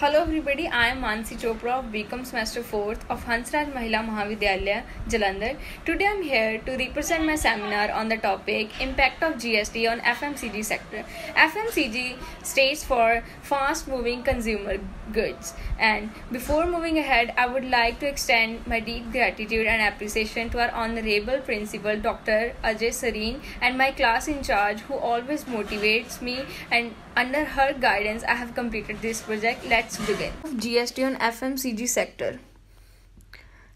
Hello everybody, I am Mansi Chopra of BCom semester 4th of Hansraj Mahila Mahavidyalaya, Jalandhar. Today I am here to represent my seminar on the topic Impact of GST on FMCG sector. FMCG stands for Fast Moving Consumer goods. And before moving ahead, I would like to extend my deep gratitude and appreciation to our honorable principal, Dr. Ajay Sareen, and my class in charge, who always motivates me. And under her guidance, I have completed this project. Let's begin. GST on FMCG sector.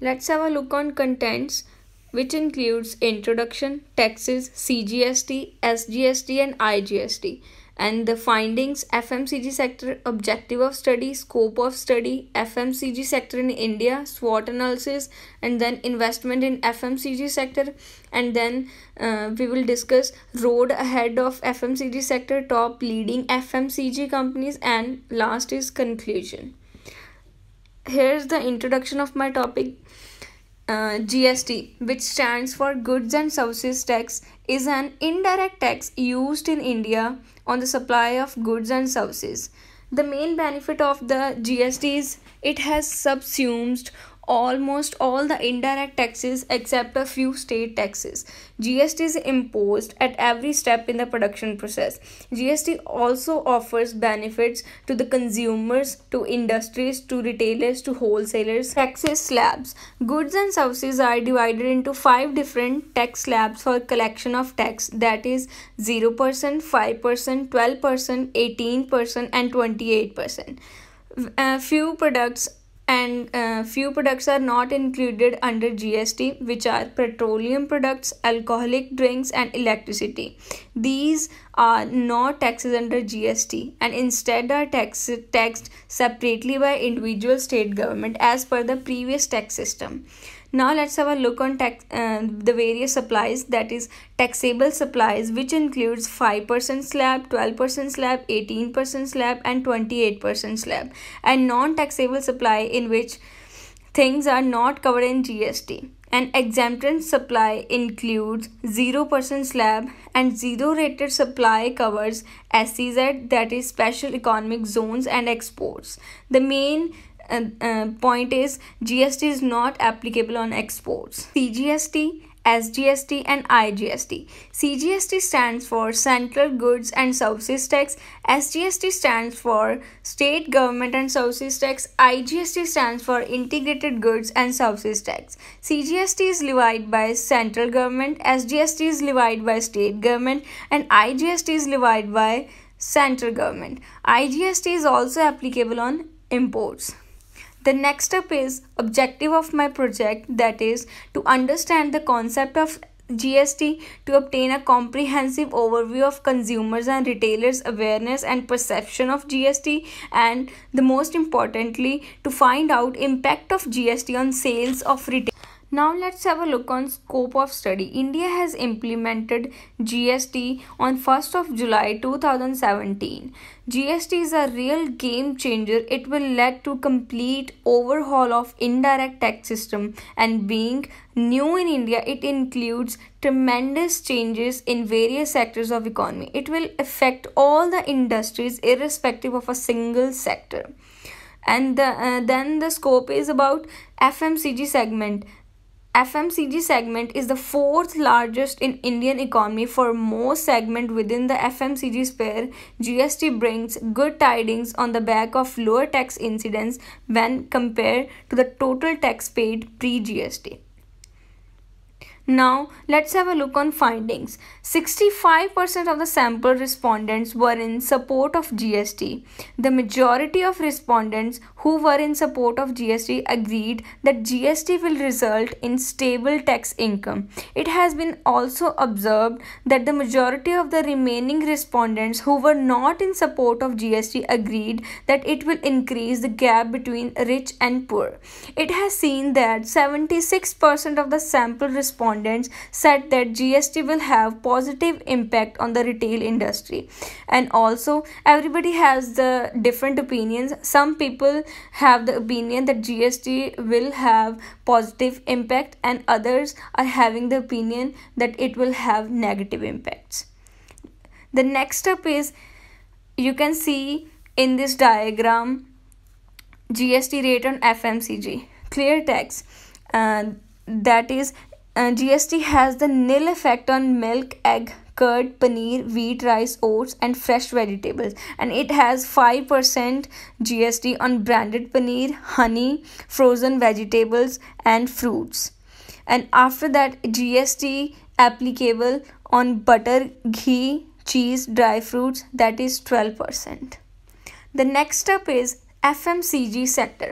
Let's have a look on contents which includes introduction, taxes, CGST, SGST and IGST and the findings fmcg sector objective of study scope of study fmcg sector in india swot analysis and then investment in fmcg sector and then uh, we will discuss road ahead of fmcg sector top leading fmcg companies and last is conclusion here's the introduction of my topic uh, GST, which stands for Goods and Services Tax, is an indirect tax used in India on the supply of goods and services. The main benefit of the GST is it has subsumed almost all the indirect taxes except a few state taxes. GST is imposed at every step in the production process. GST also offers benefits to the consumers, to industries, to retailers, to wholesalers. Taxes slabs. Goods and services are divided into five different tax slabs for collection of tax that is 0%, 5%, 12%, 18% and 28%. A uh, few products and uh, few products are not included under GST which are petroleum products, alcoholic drinks and electricity. These are not taxes under GST and instead are tax- taxed separately by individual state government as per the previous tax system. Now let's have a look on tax, uh, the various supplies that is taxable supplies which includes 5% slab, 12% slab, 18% slab and 28% slab and non-taxable supply in which things are not covered in GST. An exemption supply includes 0% slab and 0 rated supply covers SEZ that is special economic zones and exports. The main point is GST is not applicable on exports. CGST, SGST and IGST. CGST stands for Central Goods and Services Tax, SGST stands for State Government and Services Tax, IGST stands for Integrated Goods and Services Tax. CGST is levied by central government, SGST is levied by state government and IGST is levied by central government. IGST is also applicable on imports. The next step is objective of my project that is to understand the concept of GST to obtain a comprehensive overview of consumers and retailers' awareness and perception of GST and the most importantly to find out impact of GST on sales of retail now let's have a look on scope of study. India has implemented GST on 1st of July 2017. GST is a real game changer. It will lead to complete overhaul of indirect tax system and being new in India, it includes tremendous changes in various sectors of economy. It will affect all the industries irrespective of a single sector. And the, uh, then the scope is about FMCG segment FMCG segment is the fourth largest in Indian economy for most segment within the FMCG sphere. GST brings good tidings on the back of lower tax incidence when compared to the total tax paid pre-GST. Now let's have a look on findings. 65% of the sample respondents were in support of GST. The majority of respondents who were in support of GST agreed that GST will result in stable tax income. It has been also observed that the majority of the remaining respondents who were not in support of GST agreed that it will increase the gap between rich and poor. It has seen that 76% of the sample respondents respondents said that GST will have positive impact on the retail industry. And also everybody has the different opinions. Some people have the opinion that GST will have positive impact and others are having the opinion that it will have negative impacts. The next step is you can see in this diagram GST rate on FMCG clear tax uh, that is GST has the nil effect on milk, egg, curd, paneer, wheat, rice, oats, and fresh vegetables. And it has 5% GST on branded paneer, honey, frozen vegetables, and fruits. And after that, GST applicable on butter, ghee, cheese, dry fruits, that is 12%. The next step is FMCG sector.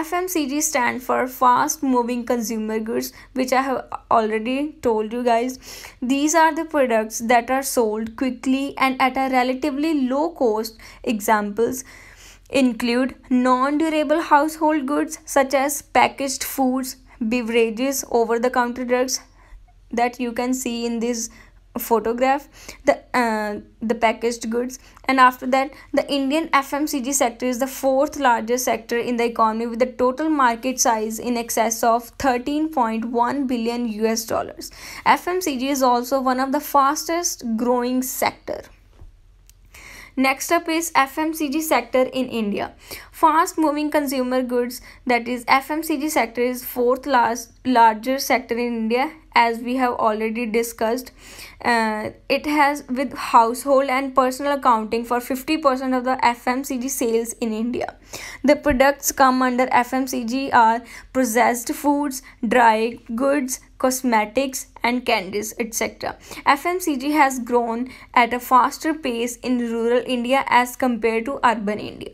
FMCG stand for fast moving consumer goods which I have already told you guys. These are the products that are sold quickly and at a relatively low cost. Examples include non-durable household goods such as packaged foods, beverages, over-the-counter drugs that you can see in this photograph the uh, the packaged goods and after that the indian fmcg sector is the fourth largest sector in the economy with a total market size in excess of 13.1 billion us dollars fmcg is also one of the fastest growing sector Next up is FMCG sector in India. Fast moving consumer goods that is FMCG sector is fourth last larger sector in India as we have already discussed. Uh, it has with household and personal accounting for 50% of the FMCG sales in India. The products come under FMCG are processed foods, dry goods, cosmetics and candies etc. FMCG has grown at a faster pace in rural India as compared to urban India.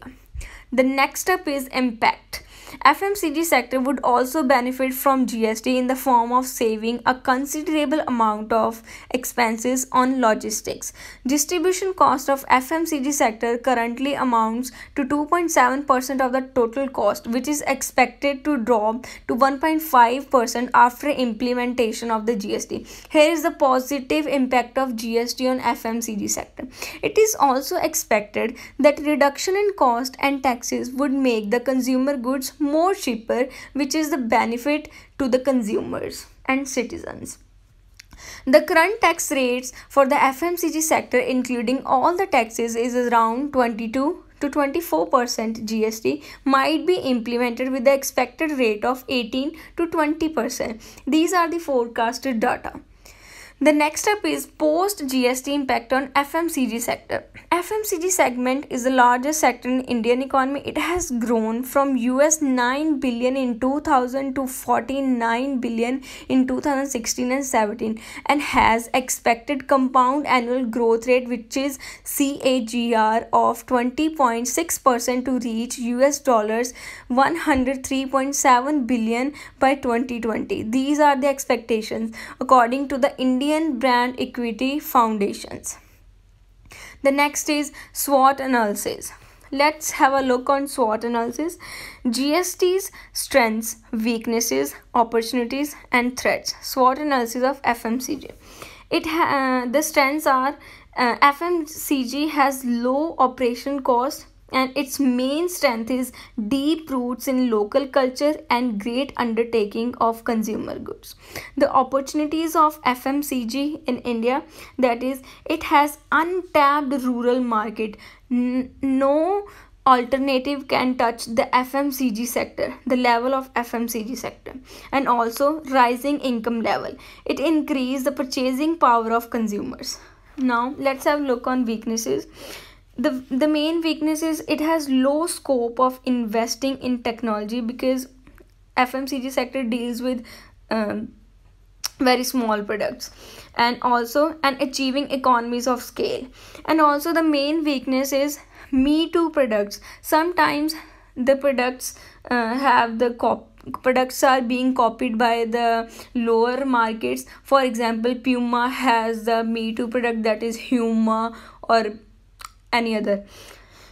The next step is impact. FMCG sector would also benefit from GST in the form of saving a considerable amount of expenses on logistics. Distribution cost of FMCG sector currently amounts to 2.7% of the total cost which is expected to drop to 1.5% after implementation of the GST. Here is the positive impact of GST on FMCG sector. It is also expected that reduction in cost and taxes would make the consumer goods more cheaper which is the benefit to the consumers and citizens the current tax rates for the FMCG sector including all the taxes is around 22 to 24% GST might be implemented with the expected rate of 18 to 20%. These are the forecasted data. The next step is post GST impact on FMCG sector. FMCG segment is the largest sector in Indian economy. It has grown from US 9 billion in 2000 to 49 billion in 2016 and 17 and has expected compound annual growth rate which is CAGR of 20.6% to reach US dollars 103.7 billion by 2020. These are the expectations according to the Indian Indian Brand Equity Foundations. The next is SWOT analysis. Let's have a look on SWOT analysis. GST's strengths, weaknesses, opportunities, and threats. SWOT analysis of FMCG. It uh, the strengths are uh, FMCG has low operation cost, and its main strength is deep roots in local culture and great undertaking of consumer goods. The opportunities of FMCG in India that is it has untapped rural market. N no alternative can touch the FMCG sector, the level of FMCG sector, and also rising income level. It increase the purchasing power of consumers. Now let's have a look on weaknesses the the main weakness is it has low scope of investing in technology because fmcg sector deals with um, very small products and also and achieving economies of scale and also the main weakness is me too products sometimes the products uh, have the cop products are being copied by the lower markets for example puma has the me too product that is huma or any other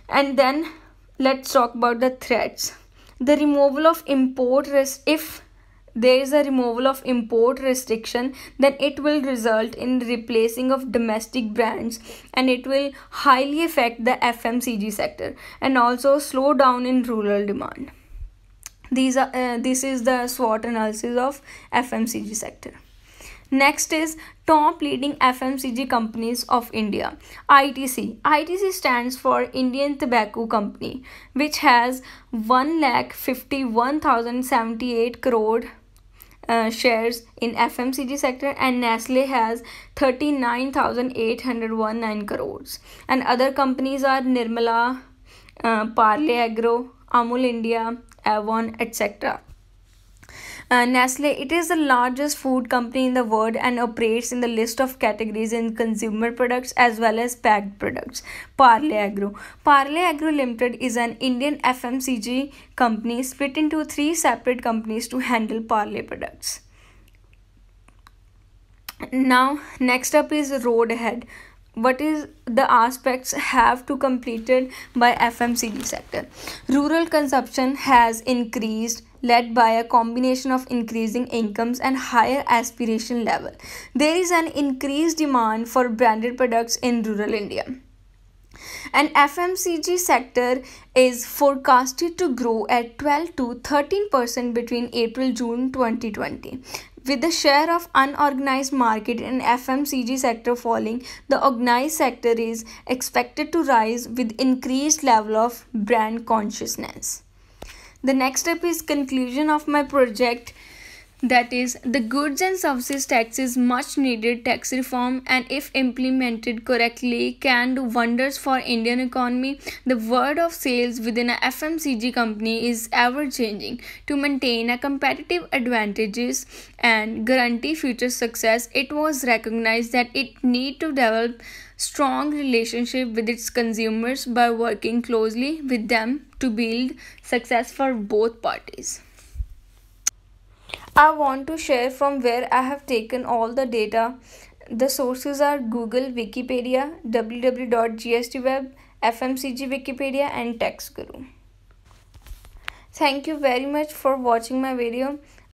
and then let's talk about the threats the removal of import risk if there is a removal of import restriction then it will result in replacing of domestic brands and it will highly affect the fmcg sector and also slow down in rural demand these are uh, this is the swot analysis of fmcg sector Next is top leading FMCG companies of India. ITC. ITC stands for Indian Tobacco Company, which has 1,51,078 crore uh, shares in FMCG sector and Nestle has 39,819 crores. And other companies are Nirmala, uh, Parle Agro, Amul India, Avon, etc. Uh, Nestle, it is the largest food company in the world and operates in the list of categories in consumer products as well as packed products. Parle hmm. Agro. Parle Agro Limited is an Indian FMCG company split into three separate companies to handle Parle products. Now, next up is Road Ahead what is the aspects have to completed by fmcg sector rural consumption has increased led by a combination of increasing incomes and higher aspiration level. There is an increased demand for branded products in rural India. And FMCG sector is forecasted to grow at 12 to 13% between April June 2020 with the share of unorganized market in FMCG sector falling, the organized sector is expected to rise with increased level of brand consciousness. The next step is conclusion of my project. That is, the goods and services tax is much needed tax reform and if implemented correctly can do wonders for Indian economy. The word of sales within a FMCG company is ever changing. To maintain a competitive advantages and guarantee future success, it was recognized that it need to develop strong relationship with its consumers by working closely with them to build success for both parties. I want to share from where I have taken all the data. The sources are Google, Wikipedia, www.gstweb, FMCG Wikipedia and TaxGuru. Thank you very much for watching my video.